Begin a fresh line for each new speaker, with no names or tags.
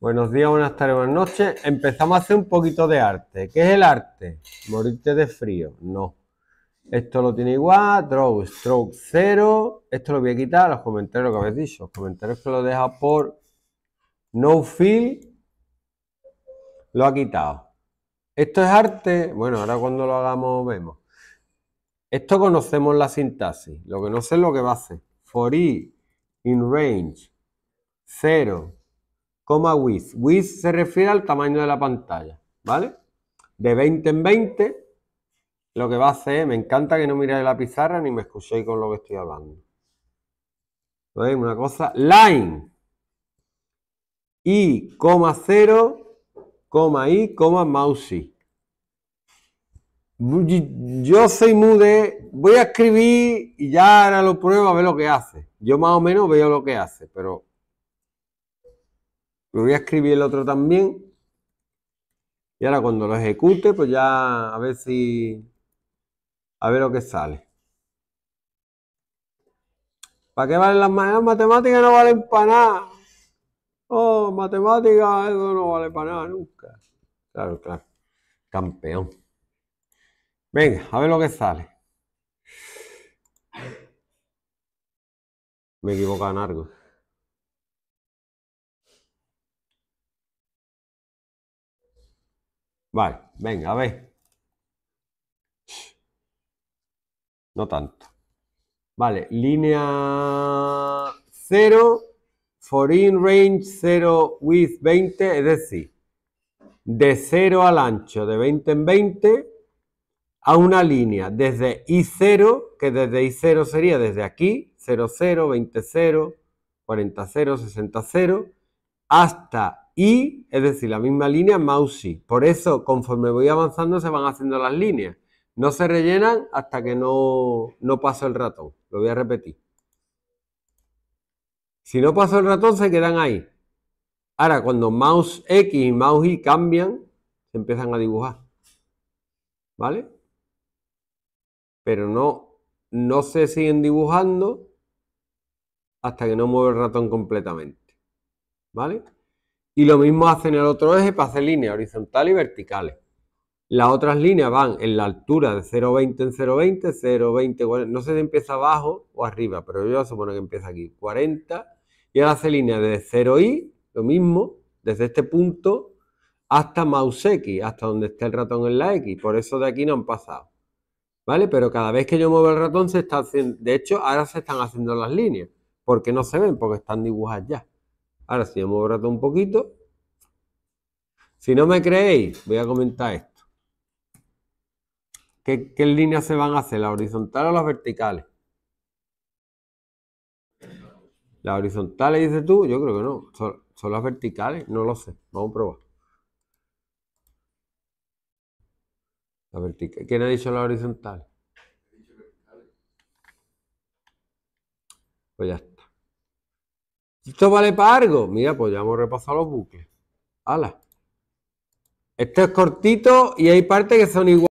Buenos días, buenas tardes, buenas noches. Empezamos a hacer un poquito de arte. ¿Qué es el arte? Morirte de frío. No. Esto lo tiene igual, draw, stroke 0. Esto lo voy a quitar, los comentarios que habéis dicho. Los comentarios que lo deja por no fill. Lo ha quitado. Esto es arte. Bueno, ahora cuando lo hagamos vemos. Esto conocemos la sintaxis. Lo que no sé es lo que va a hacer. For i e, in range cero coma width. Width se refiere al tamaño de la pantalla, ¿vale? De 20 en 20, lo que va a hacer, me encanta que no miréis la pizarra ni me escuchéis con lo que estoy hablando. Entonces, una cosa, line, y, coma 0, coma i, coma mousey. Yo soy mude voy a escribir y ya ahora lo pruebo a ver lo que hace. Yo más o menos veo lo que hace, pero lo voy a escribir el otro también. Y ahora cuando lo ejecute, pues ya a ver si... A ver lo que sale. ¿Para qué valen las matemáticas? Matemáticas no valen para nada. Oh, matemáticas, eso no vale para nada nunca. Claro, claro. Campeón. Venga, a ver lo que sale. Me he equivocado en algo. Vale, venga, a ver. No tanto. Vale, línea 0, foreign range 0 with 20, es decir, de 0 al ancho de 20 en 20 a una línea desde I0, que desde I0 sería desde aquí, 0, 0, 20, 0, 40, 0, 60, 0, hasta y, es decir, la misma línea mouse y Por eso, conforme voy avanzando, se van haciendo las líneas. No se rellenan hasta que no, no paso el ratón. Lo voy a repetir. Si no paso el ratón, se quedan ahí. Ahora, cuando mouse X y mouse Y cambian, se empiezan a dibujar. ¿Vale? Pero no, no se siguen dibujando hasta que no mueve el ratón completamente. ¿Vale? Y lo mismo hacen el otro eje para hacer líneas horizontales y verticales. Las otras líneas van en la altura de 0,20 en 0,20, 0,20, no sé si empieza abajo o arriba, pero yo supongo que empieza aquí, 40. Y ahora hace línea de 0i, lo mismo, desde este punto hasta mouse X, hasta donde esté el ratón en la X. Por eso de aquí no han pasado. ¿Vale? Pero cada vez que yo muevo el ratón se está haciendo, de hecho, ahora se están haciendo las líneas, porque no se ven, porque están dibujadas ya. Ahora si hemos borrado un poquito. Si no me creéis, voy a comentar esto. ¿Qué, líneas se van a hacer? ¿Las horizontales o las verticales? ¿Las horizontales dices tú? Yo creo que no. ¿Son, las verticales? No lo sé. Vamos a probar. La vertical. ¿Quién ha dicho la horizontal? Pues ya está. ¿Esto vale para algo? Mira, pues ya hemos repasado los bucles. ¡Hala! Esto es cortito y hay partes que son iguales.